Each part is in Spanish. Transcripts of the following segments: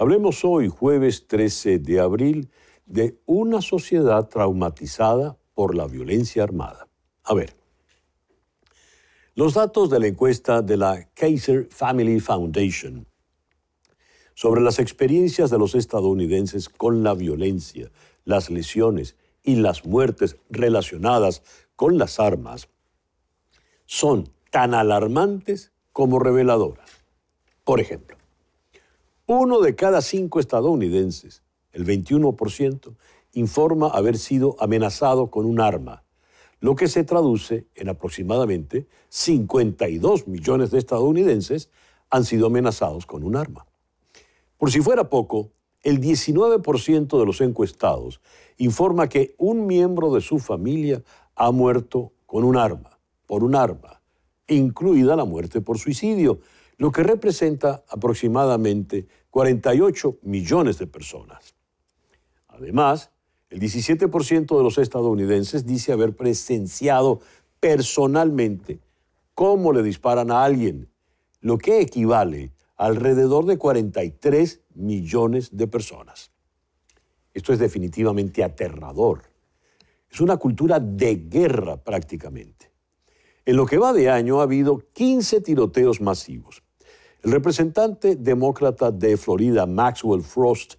Hablemos hoy, jueves 13 de abril, de una sociedad traumatizada por la violencia armada. A ver, los datos de la encuesta de la Kaiser Family Foundation sobre las experiencias de los estadounidenses con la violencia, las lesiones y las muertes relacionadas con las armas son tan alarmantes como reveladoras. Por ejemplo, uno de cada cinco estadounidenses, el 21%, informa haber sido amenazado con un arma, lo que se traduce en aproximadamente 52 millones de estadounidenses han sido amenazados con un arma. Por si fuera poco, el 19% de los encuestados informa que un miembro de su familia ha muerto con un arma, por un arma, incluida la muerte por suicidio, lo que representa aproximadamente 48 millones de personas. Además, el 17% de los estadounidenses dice haber presenciado personalmente cómo le disparan a alguien, lo que equivale a alrededor de 43 millones de personas. Esto es definitivamente aterrador. Es una cultura de guerra prácticamente. En lo que va de año ha habido 15 tiroteos masivos, el representante demócrata de Florida, Maxwell Frost,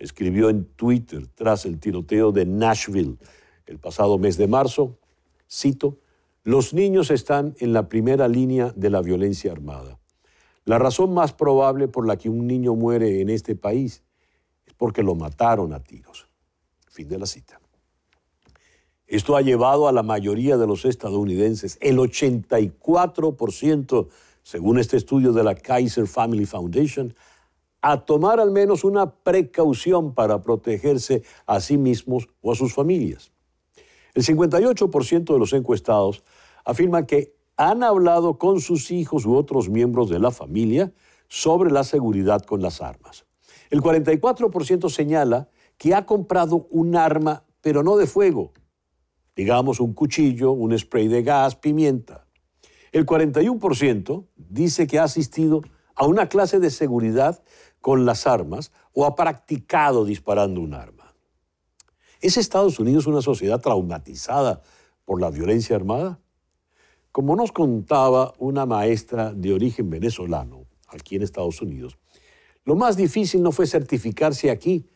escribió en Twitter tras el tiroteo de Nashville el pasado mes de marzo, cito, los niños están en la primera línea de la violencia armada. La razón más probable por la que un niño muere en este país es porque lo mataron a tiros. Fin de la cita. Esto ha llevado a la mayoría de los estadounidenses, el 84% según este estudio de la Kaiser Family Foundation, a tomar al menos una precaución para protegerse a sí mismos o a sus familias. El 58% de los encuestados afirma que han hablado con sus hijos u otros miembros de la familia sobre la seguridad con las armas. El 44% señala que ha comprado un arma, pero no de fuego, digamos un cuchillo, un spray de gas, pimienta. El 41% dice que ha asistido a una clase de seguridad con las armas o ha practicado disparando un arma. ¿Es Estados Unidos una sociedad traumatizada por la violencia armada? Como nos contaba una maestra de origen venezolano aquí en Estados Unidos, lo más difícil no fue certificarse aquí,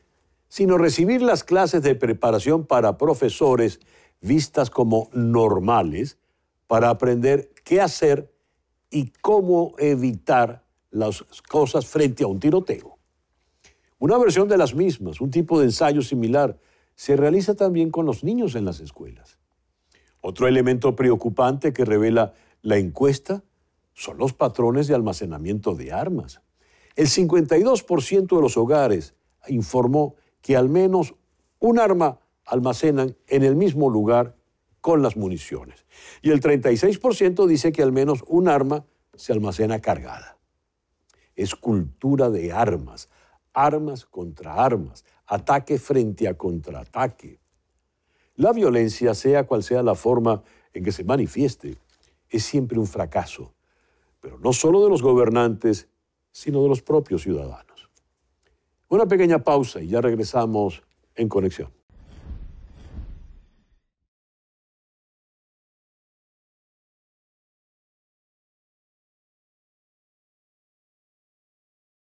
sino recibir las clases de preparación para profesores vistas como normales para aprender qué hacer y cómo evitar las cosas frente a un tiroteo. Una versión de las mismas, un tipo de ensayo similar, se realiza también con los niños en las escuelas. Otro elemento preocupante que revela la encuesta son los patrones de almacenamiento de armas. El 52% de los hogares informó que al menos un arma almacenan en el mismo lugar con las municiones. Y el 36% dice que al menos un arma se almacena cargada. Es cultura de armas, armas contra armas, ataque frente a contraataque. La violencia, sea cual sea la forma en que se manifieste, es siempre un fracaso, pero no solo de los gobernantes, sino de los propios ciudadanos. Una pequeña pausa y ya regresamos en conexión.